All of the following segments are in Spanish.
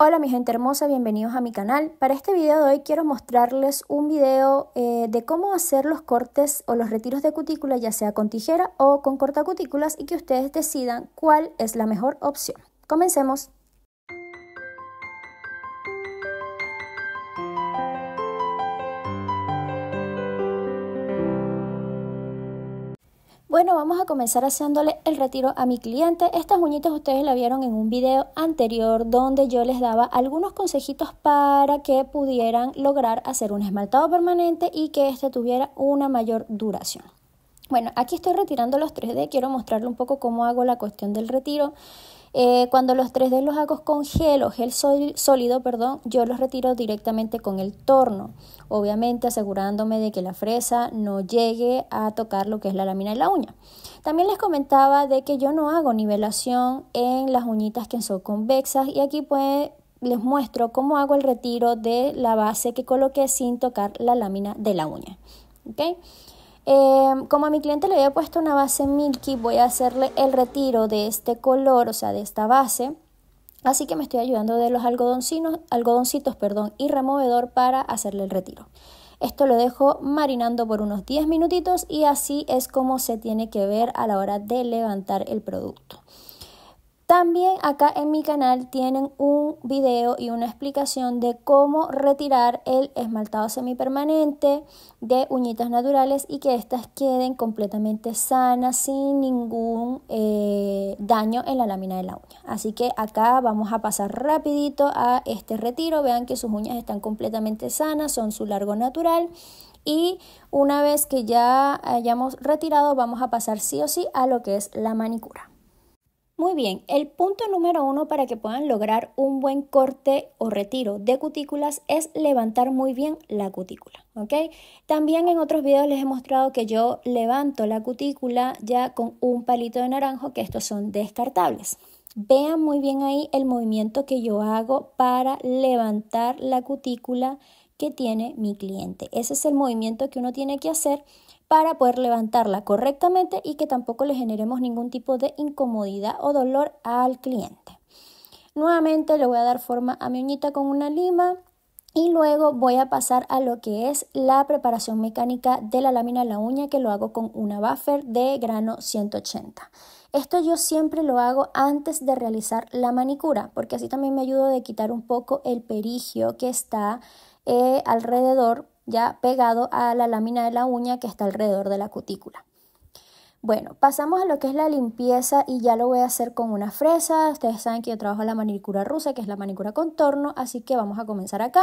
Hola mi gente hermosa, bienvenidos a mi canal. Para este video de hoy quiero mostrarles un video eh, de cómo hacer los cortes o los retiros de cutícula ya sea con tijera o con cortacutículas y que ustedes decidan cuál es la mejor opción. Comencemos. Bueno, vamos a comenzar haciéndole el retiro a mi cliente. Estas uñitas ustedes la vieron en un video anterior donde yo les daba algunos consejitos para que pudieran lograr hacer un esmaltado permanente y que este tuviera una mayor duración. Bueno, aquí estoy retirando los 3D, quiero mostrarle un poco cómo hago la cuestión del retiro. Eh, cuando los 3D los hago con gel o gel sólido, perdón, yo los retiro directamente con el torno, obviamente asegurándome de que la fresa no llegue a tocar lo que es la lámina de la uña. También les comentaba de que yo no hago nivelación en las uñitas que son convexas y aquí pues les muestro cómo hago el retiro de la base que coloqué sin tocar la lámina de la uña. ¿okay? Em, como a mi cliente le había puesto una base milky, voy a hacerle el retiro de este color, o sea, de esta base. Así que me estoy ayudando de los algodoncinos, algodoncitos perdón, y removedor para hacerle el retiro. Esto lo dejo marinando por unos 10 minutitos y así es como se tiene que ver a la hora de levantar el producto. También acá en mi canal tienen un video y una explicación de cómo retirar el esmaltado semipermanente de uñitas naturales y que éstas queden completamente sanas sin ningún eh, daño en la lámina de la uña. Así que acá vamos a pasar rapidito a este retiro. Vean que sus uñas están completamente sanas, son su largo natural. Y una vez que ya hayamos retirado vamos a pasar sí o sí a lo que es la manicura. Muy bien, el punto número uno para que puedan lograr un buen corte o retiro de cutículas es levantar muy bien la cutícula, ¿ok? También en otros videos les he mostrado que yo levanto la cutícula ya con un palito de naranjo, que estos son descartables. Vean muy bien ahí el movimiento que yo hago para levantar la cutícula que tiene mi cliente. Ese es el movimiento que uno tiene que hacer para poder levantarla correctamente y que tampoco le generemos ningún tipo de incomodidad o dolor al cliente. Nuevamente le voy a dar forma a mi uñita con una lima y luego voy a pasar a lo que es la preparación mecánica de la lámina de la uña que lo hago con una buffer de grano 180. Esto yo siempre lo hago antes de realizar la manicura porque así también me ayuda de quitar un poco el perigio que está e alrededor, ya pegado a la lámina de la uña que está alrededor de la cutícula. Bueno, pasamos a lo que es la limpieza y ya lo voy a hacer con una fresa. Ustedes saben que yo trabajo la manicura rusa, que es la manicura contorno, así que vamos a comenzar acá.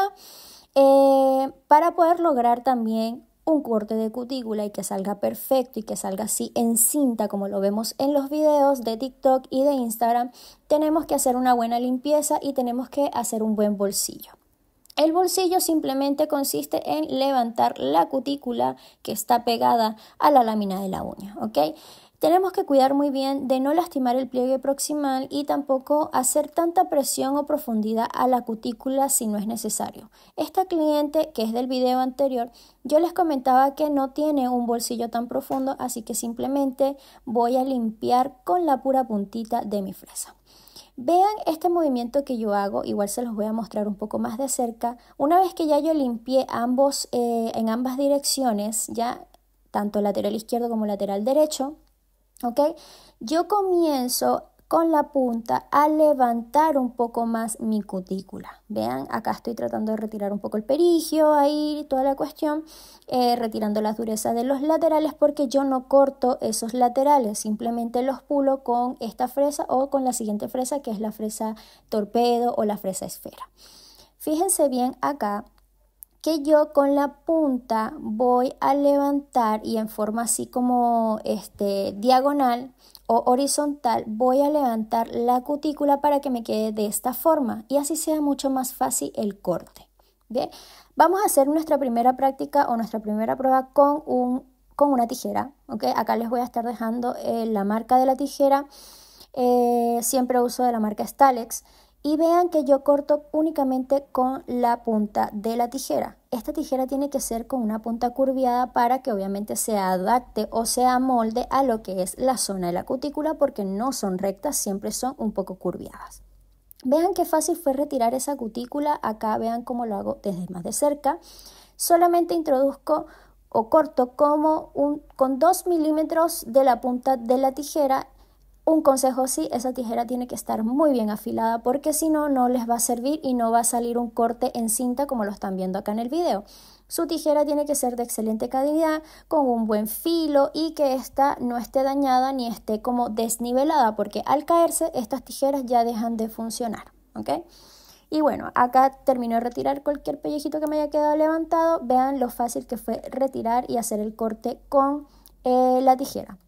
Eh, para poder lograr también un corte de cutícula y que salga perfecto y que salga así en cinta como lo vemos en los videos de TikTok y de Instagram, tenemos que hacer una buena limpieza y tenemos que hacer un buen bolsillo. El bolsillo simplemente consiste en levantar la cutícula que está pegada a la lámina de la uña, Tenemos que cuidar muy bien de no lastimar el pliegue proximal y tampoco hacer tanta presión o profundidad a la cutícula si no es necesario. Esta cliente, que es del video anterior, yo les comentaba que no tiene un bolsillo tan profundo, así que simplemente voy a limpiar con la pura puntita de mi fresa. Vean este movimiento que yo hago, igual se los voy a mostrar un poco más de cerca. Una vez que ya yo limpié ambos, eh, en ambas direcciones, ya tanto lateral izquierdo como lateral derecho, ¿ok? Yo comienzo con la punta a levantar un poco más mi cutícula. Vean, acá estoy tratando de retirar un poco el perigio, ahí toda la cuestión, eh, retirando la dureza de los laterales porque yo no corto esos laterales, simplemente los pulo con esta fresa o con la siguiente fresa que es la fresa torpedo o la fresa esfera. Fíjense bien acá que yo con la punta voy a levantar y en forma así como este diagonal o horizontal voy a levantar la cutícula para que me quede de esta forma y así sea mucho más fácil el corte. vamos a hacer nuestra primera práctica o nuestra primera prueba con, una tijera. Acá les voy a estar dejando eh, la marca de la tijera. Eh, siempre uso de la marca Stalex. Y vean que yo corto únicamente con la punta de la tijera. Esta tijera tiene que ser con una punta curviada para que obviamente se adapte o se amolde a lo que es la zona de la cutícula porque no son rectas, siempre son un poco curviadas. Vean qué fácil fue retirar esa cutícula. Acá vean cómo lo hago desde más de cerca. Solamente introduzco o corto como un, con 2 milímetros de la punta de la tijera un consejo sí, esa tijera tiene que estar muy bien afilada porque si no, no les va a servir y no va a salir un corte en cinta como lo están viendo acá en el video. Su tijera tiene que ser de excelente calidad, con un buen filo y que ésta no esté dañada ni esté como desnivelada porque al caerse estas tijeras ya dejan de funcionar. ¿ok? Y bueno, acá termino de retirar cualquier pellejito que me haya quedado levantado. Vean lo fácil que fue retirar y hacer el corte con eh, la tijera.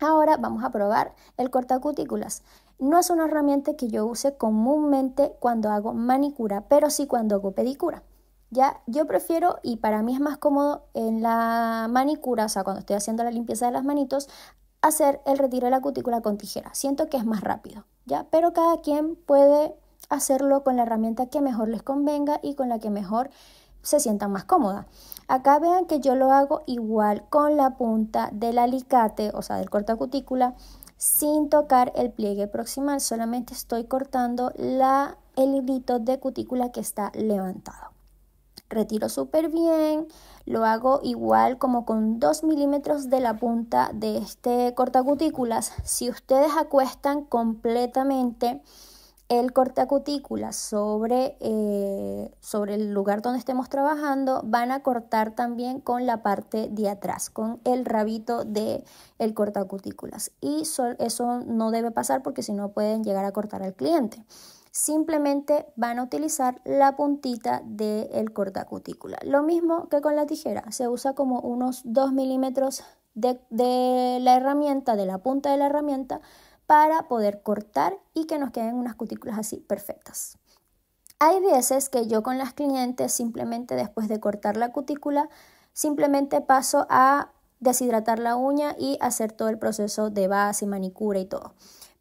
Ahora vamos a probar el cortacutículas. No es una herramienta que yo use comúnmente cuando hago manicura, pero sí cuando hago pedicura. Ya, yo prefiero y para mí es más cómodo en la manicura, o sea, cuando estoy haciendo la limpieza de las manitos, hacer el retiro de la cutícula con tijera. Siento que es más rápido, ¿ya? Pero cada quien puede hacerlo con la herramienta que mejor les convenga y con la que mejor se sientan más cómoda. Acá vean que yo lo hago igual con la punta del alicate, o sea, del cortacutícula, sin tocar el pliegue proximal, solamente estoy cortando la, el de cutícula que está levantado. Retiro súper bien, lo hago igual como con 2 milímetros de la punta de este cortacutículas. Si ustedes acuestan completamente el cortacutícula sobre, eh, sobre el lugar donde estemos trabajando, van a cortar también con la parte de atrás, con el rabito del el cortacutículas. Y eso no debe pasar porque si no pueden llegar a cortar al cliente. Simplemente van a utilizar la puntita del el cortacutícula. Lo mismo que con la tijera, se usa como unos 2 milímetros de la herramienta, de la punta de la herramienta, para poder cortar y que nos queden unas cutículas así perfectas. Hay veces que yo con las clientes simplemente después de cortar la cutícula, simplemente paso a deshidratar la uña y hacer todo el proceso de base, y manicura y todo.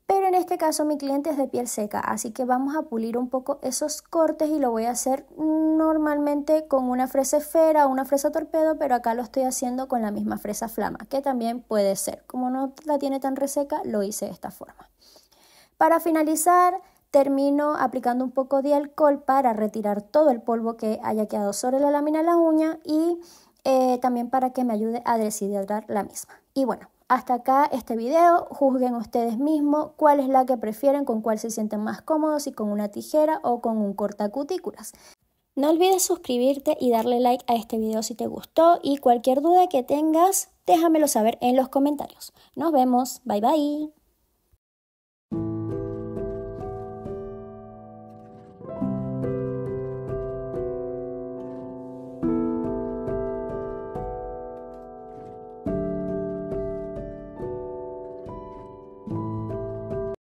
Pero en este caso mi cliente es de piel seca, así que vamos a pulir un poco esos cortes y lo voy a hacer normalmente con una fresa esfera o una fresa torpedo, pero acá lo estoy haciendo con la misma fresa flama, que también puede ser. Como no la tiene tan reseca, lo hice de esta forma. Para finalizar, termino aplicando un poco de alcohol para retirar todo el polvo que haya quedado sobre la lámina de la uña y eh, también para que me ayude a deshidratar la misma. Y bueno, hasta acá este video, juzguen ustedes mismos cuál es la que prefieren, con cuál se sienten más cómodos, si con una tijera o con un cortacutículas. No olvides suscribirte y darle like a este video si te gustó y cualquier duda que tengas, déjamelo saber en los comentarios. Nos vemos, bye bye.